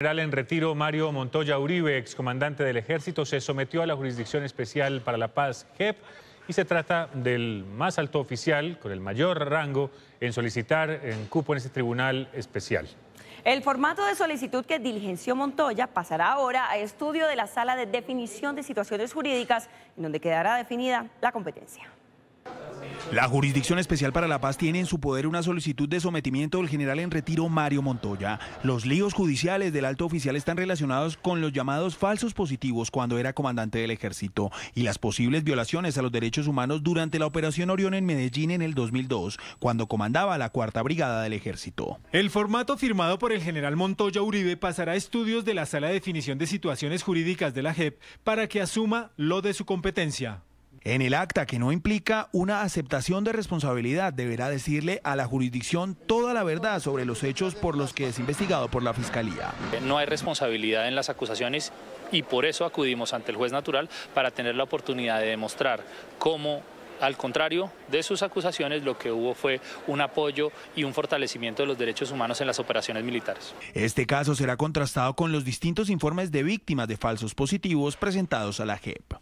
general en retiro Mario Montoya Uribe, excomandante del ejército, se sometió a la Jurisdicción Especial para la Paz, JEP, y se trata del más alto oficial con el mayor rango en solicitar en cupo en este tribunal especial. El formato de solicitud que diligenció Montoya pasará ahora a estudio de la sala de definición de situaciones jurídicas, en donde quedará definida la competencia. La Jurisdicción Especial para la Paz tiene en su poder una solicitud de sometimiento del general en retiro Mario Montoya. Los líos judiciales del alto oficial están relacionados con los llamados falsos positivos cuando era comandante del ejército y las posibles violaciones a los derechos humanos durante la Operación Orión en Medellín en el 2002, cuando comandaba la Cuarta Brigada del Ejército. El formato firmado por el general Montoya Uribe pasará a estudios de la Sala de Definición de Situaciones Jurídicas de la JEP para que asuma lo de su competencia. En el acta, que no implica una aceptación de responsabilidad, deberá decirle a la jurisdicción toda la verdad sobre los hechos por los que es investigado por la Fiscalía. No hay responsabilidad en las acusaciones y por eso acudimos ante el juez natural para tener la oportunidad de demostrar cómo al contrario de sus acusaciones, lo que hubo fue un apoyo y un fortalecimiento de los derechos humanos en las operaciones militares. Este caso será contrastado con los distintos informes de víctimas de falsos positivos presentados a la JEP.